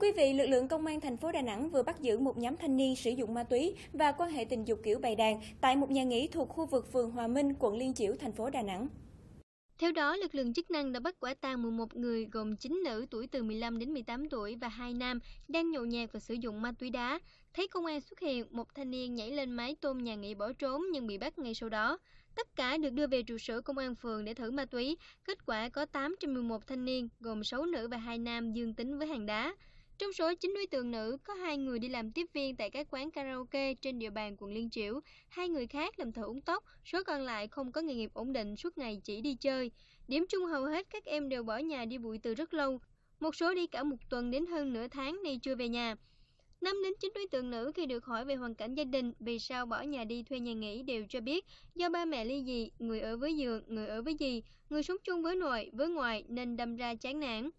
Thưa quý vị, lực lượng công an thành phố Đà Nẵng vừa bắt giữ một nhóm thanh niên sử dụng ma túy và quan hệ tình dục kiểu bày đàn tại một nhà nghỉ thuộc khu vực phường Hòa Minh, quận Liên Chiểu, thành phố Đà Nẵng. Theo đó, lực lượng chức năng đã bắt quả tang 11 người gồm 9 nữ tuổi từ 15 đến 18 tuổi và 2 nam đang nhậu nhẹt và sử dụng ma túy đá. Thấy công an xuất hiện, một thanh niên nhảy lên mái tôm nhà nghỉ bỏ trốn nhưng bị bắt ngay sau đó. Tất cả được đưa về trụ sở công an phường để thử ma túy. Kết quả có 8 trên 11 thanh niên gồm 6 nữ và 2 nam dương tính với hàng đá. Trong số 9 đối tượng nữ, có hai người đi làm tiếp viên tại các quán karaoke trên địa bàn quận Liên Chiểu, hai người khác làm thợ uống tóc, số còn lại không có nghề nghiệp ổn định, suốt ngày chỉ đi chơi. Điểm chung hầu hết các em đều bỏ nhà đi bụi từ rất lâu, một số đi cả một tuần đến hơn nửa tháng nay chưa về nhà. 5 đến 9 đối tượng nữ khi được hỏi về hoàn cảnh gia đình, vì sao bỏ nhà đi thuê nhà nghỉ đều cho biết do ba mẹ ly dị, người ở với giường, người ở với gì, người sống chung với nội, với ngoại nên đâm ra chán nản.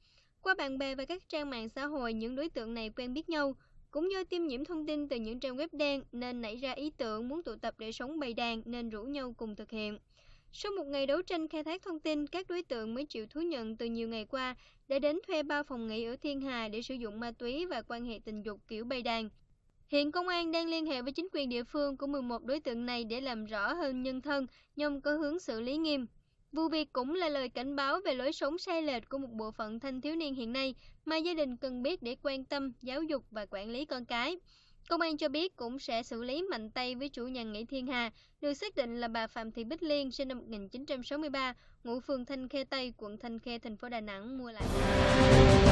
Qua bạn bè và các trang mạng xã hội, những đối tượng này quen biết nhau. Cũng do tiêm nhiễm thông tin từ những trang web đen nên nảy ra ý tưởng muốn tụ tập để sống bầy đàn nên rủ nhau cùng thực hiện. Sau một ngày đấu tranh khai thác thông tin, các đối tượng mới chịu thú nhận từ nhiều ngày qua đã đến thuê ba phòng nghỉ ở Thiên Hà để sử dụng ma túy và quan hệ tình dục kiểu bầy đàn. Hiện công an đang liên hệ với chính quyền địa phương của 11 đối tượng này để làm rõ hơn nhân thân, nhằm có hướng xử lý nghiêm. Vụ việc cũng là lời cảnh báo về lối sống sai lệch của một bộ phận thanh thiếu niên hiện nay mà gia đình cần biết để quan tâm, giáo dục và quản lý con cái. Công an cho biết cũng sẽ xử lý mạnh tay với chủ nhà nghỉ Thiên Hà, được xác định là bà Phạm Thị Bích Liên sinh năm 1963, ngụ phường Thanh Khê Tây, quận Thanh Khê, thành phố Đà Nẵng mua lại.